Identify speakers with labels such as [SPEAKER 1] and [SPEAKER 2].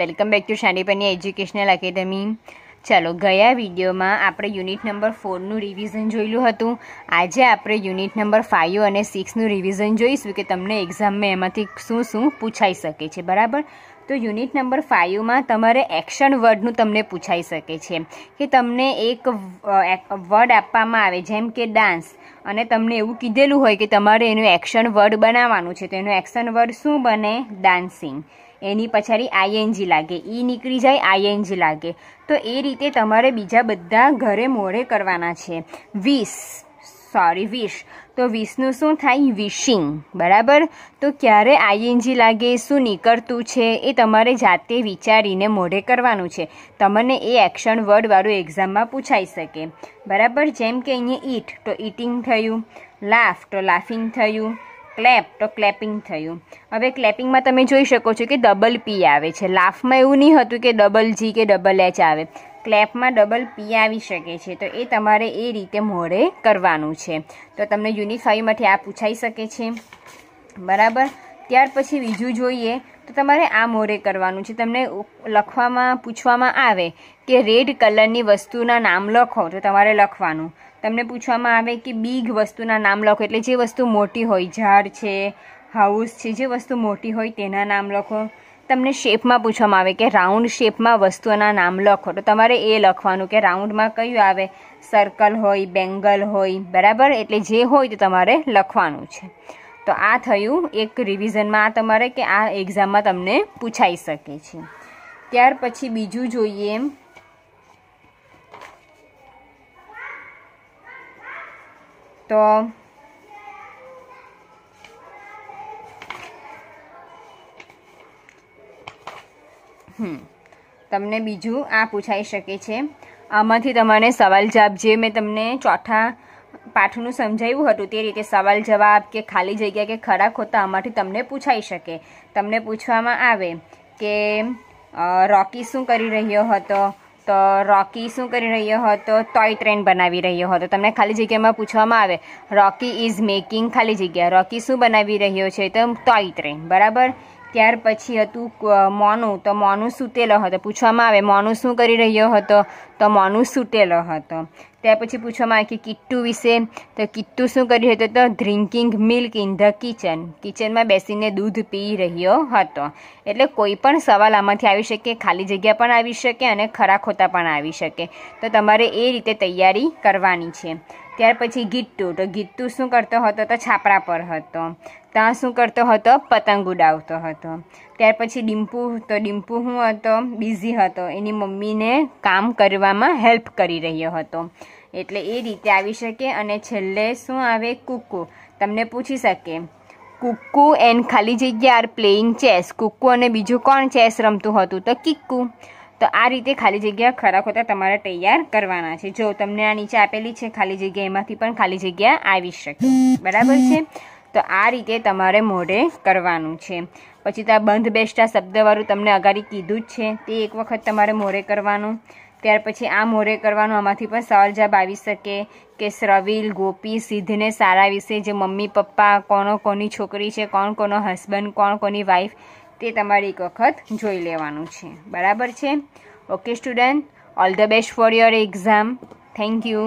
[SPEAKER 1] welcome back to Shantipani educational academy ચાલો ગયા વિડીયોમાં આપણે યુનિટ નંબર ફોરનું રિવિઝન જોયેલું હતું આજે આપણે યુનિટ નંબર ફાઇવ અને સિક્સનું રિવિઝન જોઈશું કે તમને એક્ઝામમાં એમાંથી શું શું પૂછાઈ શકે છે બરાબર તો યુનિટ નંબર ફાઇવમાં તમારે એક્શન વર્ડનું તમને પૂછાઈ શકે છે કે તમને એક વર્ડ આપવામાં આવે જેમ કે ડાન્સ અને તમને એવું કીધેલું હોય કે તમારે એનું એક્શન વર્ડ બનાવવાનું છે તો એનું એક્શન વર્ડ શું બને ડાન્સિંગ એની પછાડી આઈએનજી લાગે ઈ નીકળી જાય આઈએનજી લાગે તો એ રીતે તમારે બીજા બધા ઘરે મોડે કરવાના છે વીસ સોરી વિશ તો વિશનું શું થાય વિશિંગ બરાબર તો ક્યારે આઈએનજી લાગે શું નીકળતું છે એ તમારે જાતે વિચારીને મોઢે કરવાનું છે તમને એ એક્શન વર્ડવાળું એક્ઝામમાં પૂછાઈ શકે બરાબર જેમ કે અહીંયા ઈટ તો ઇટિંગ થયું લાફ તો લાફિંગ થયું ક્લેપ તો ક્લેપિંગ થયું હવે ક્લેપિંગમાં તમે જોઈ શકો છો કે ડબલ પી આવે છે લાફમાં એવું નહીં હતું કે ડબલ જી કે ડબલ એચ આવે ક્લેપમાં ડબલ પી આવી શકે છે તો એ તમારે એ રીતે મોઢે કરવાનું છે તો તમને યુનિફાઈમાંથી આ પૂછાઈ શકે છે બરાબર ત્યાર પછી બીજું જોઈએ તો તમારે આ મોરે કરવાનું છે તમને લખવામાં પૂછવામાં આવે કે રેડ કલરની વસ્તુના નામ લખો તો તમારે લખવાનું તમને પૂછવામાં આવે કે બીગ વસ્તુના નામ લખો એટલે જે વસ્તુ મોટી હોય ઝાડ છે હાઉસ છે જે વસ્તુ મોટી હોય તેના નામ લખો તમને શેપમાં પૂછવામાં આવે કે રાઉન્ડ શેપમાં વસ્તુઓના નામ લખો તો તમારે એ લખવાનું કે રાઉન્ડમાં કયું આવે સર્કલ હોય બેંગલ હોય બરાબર એટલે જે હોય તે તમારે લખવાનું છે તો આ થયું એક રિવિઝનમાં આ તમારે કે આ એક્ઝામમાં તમને પૂછાઈ શકે છે ત્યાર પછી બીજું જોઈએ તો હમ તમને બીજું આ પૂછાઈ શકે છે આમાંથી તમને સવાલ જવાબ જે મેં તમને ચોથા પાઠનું સમજાવ્યું હતું તે રીતે સવાલ જવાબ કે ખાલી જગ્યા કે ખરા ખોટા આમાંથી તમને પૂછાઈ શકે તમને પૂછવામાં આવે કે રોકી શું કરી રહ્યો હતો તો રોકી શું કરી રહ્યો હતો ટોય ટ્રેન બનાવી રહ્યો હતો તમને ખાલી જગ્યામાં પૂછવામાં આવે રોકી ઇઝ મેકિંગ ખાલી જગ્યા રોકી શું બનાવી રહ્યો છે તો ટોય ટ્રેન બરાબર ત્યાર પછી હતું મોનું તો મોનું સૂતેલો હતો પૂછવામાં આવે મોનું શું કરી રહ્યો હતો તો મોનું સૂતેલો હતો ત્યાર પછી પૂછવામાં આવે કે કિટ્ટુ વિશે તો કિટ્ટુ શું કર્યું હતું તો drinking milk in the kitchen કિચનમાં બેસીને દૂધ પી રહ્યો હતો એટલે કોઈ પણ સવાલ આમાંથી આવી શકે ખાલી જગ્યા પણ આવી શકે અને ખરા ખોતા પણ આવી શકે તો તમારે એ રીતે તૈયારી કરવાની છે ત્યાર પછી ગીટ્ટુ તો ગીટ્ટુ શું કરતો હતો તો છાપરા પર હતો ત્યાં શું કરતો હતો પતંગ ઉડાવતો હતો ત્યાર પછી ડિમ્પુ તો ડિમ્પુ હું હતો બિઝી હતો એની મમ્મીને કામ કરવામાં હેલ્પ કરી રહ્યો હતો એટલે એ રીતે આવી શકે અને છેલ્લે શું આવે કુકુ તમને પૂછી શકે કુક્કુ એન્ડ ખાલી જગ્યા આર પ્લેઇંગ ચેસ કુક્કુ અને બીજું કોણ ચેસ રમતું હતું તો કિક્કુ તો આ રીતે ખાલી જગ્યા ખરા ખોટા તમારે તૈયાર કરવાના છે જો તમને આ નીચે આપેલી છે ખાલી જગ્યા એમાંથી પણ ખાલી જગ્યા આવી શકે બરાબર છે તો આ રીતે તમારે મોઢે કરવાનું છે પછી તો આ બંધ બેસતા શબ્દવાળું તમને અગાડી કીધું જ છે તે એક વખત તમારે મોઢે કરવાનું ત્યાર પછી આ મોરે કરવાનું આમાંથી પણ સવાલ જવાબ આવી શકે કે શ્રવિલ ગોપી સિદ્ધને સારા વિશે જે મમ્મી પપ્પા કોનો કોની છોકરી છે કોણ કોનો હસબન્ડ કોણ કોની વાઈફ તે તમારે એક વખત જોઈ લેવાનું છે બરાબર છે okay student all the best for your exam thank you